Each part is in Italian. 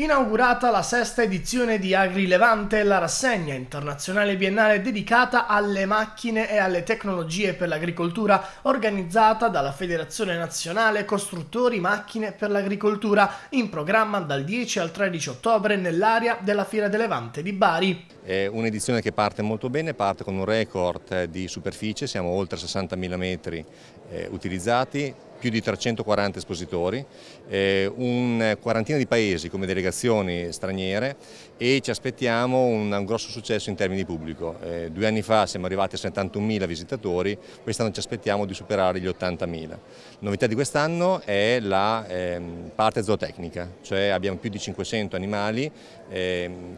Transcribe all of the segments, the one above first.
Inaugurata la sesta edizione di Agri Levante, la rassegna internazionale biennale dedicata alle macchine e alle tecnologie per l'agricoltura, organizzata dalla Federazione Nazionale Costruttori Macchine per l'Agricoltura, in programma dal 10 al 13 ottobre nell'area della Fiera del Levante di Bari. È un'edizione che parte molto bene, parte con un record di superficie, siamo oltre 60.000 metri eh, utilizzati, più di 340 espositori, eh, un quarantina di paesi come delegazioni straniere e ci aspettiamo un, un grosso successo in termini di pubblico. Eh, due anni fa siamo arrivati a 71.000 visitatori, quest'anno ci aspettiamo di superare gli 80.000. Novità di quest'anno è la eh, parte zootecnica, cioè abbiamo più di 500 animali ehm,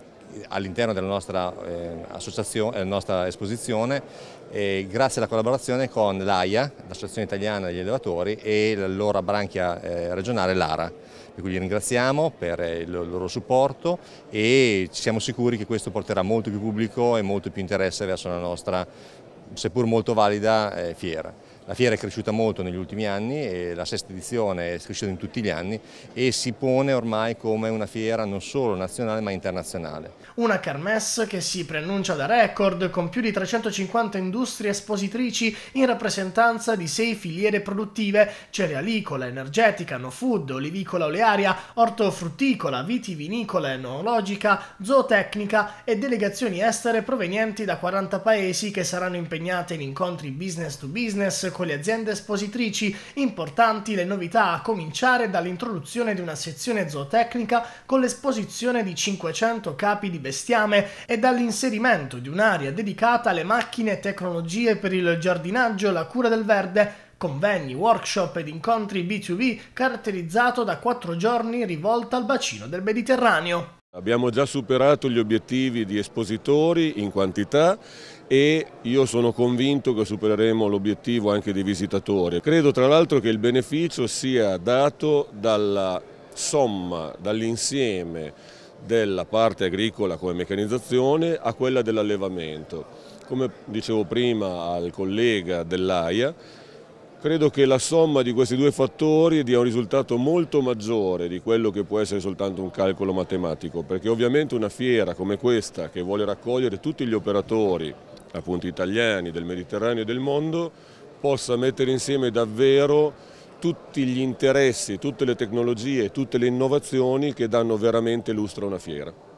all'interno della nostra, eh, eh nostra esposizione eh, grazie alla collaborazione con l'AIA, l'Associazione Italiana degli Allevatori e la loro branchia eh, regionale l'ARA. Per cui li ringraziamo per eh, il loro supporto e siamo sicuri che questo porterà molto più pubblico e molto più interesse verso la nostra, seppur molto valida, eh, fiera. La fiera è cresciuta molto negli ultimi anni, la sesta edizione è cresciuta in tutti gli anni e si pone ormai come una fiera non solo nazionale ma internazionale. Una kermesse che si preannuncia da record con più di 350 industrie espositrici in rappresentanza di sei filiere produttive, cerealicola, energetica, no food, olivicola olearia, ortofrutticola, vitivinicola, e enologica, zootecnica e delegazioni estere provenienti da 40 paesi che saranno impegnate in incontri business to business con con le aziende espositrici. Importanti le novità a cominciare dall'introduzione di una sezione zootecnica con l'esposizione di 500 capi di bestiame e dall'inserimento di un'area dedicata alle macchine e tecnologie per il giardinaggio e la cura del verde convegni, workshop ed incontri B2B caratterizzato da quattro giorni rivolta al bacino del Mediterraneo. Abbiamo già superato gli obiettivi di espositori in quantità e io sono convinto che supereremo l'obiettivo anche di visitatori. Credo tra l'altro che il beneficio sia dato dalla somma, dall'insieme della parte agricola come meccanizzazione a quella dell'allevamento. Come dicevo prima al collega dell'AIA, Credo che la somma di questi due fattori dia un risultato molto maggiore di quello che può essere soltanto un calcolo matematico, perché ovviamente una fiera come questa che vuole raccogliere tutti gli operatori appunto italiani del Mediterraneo e del mondo possa mettere insieme davvero tutti gli interessi, tutte le tecnologie, tutte le innovazioni che danno veramente lustro a una fiera.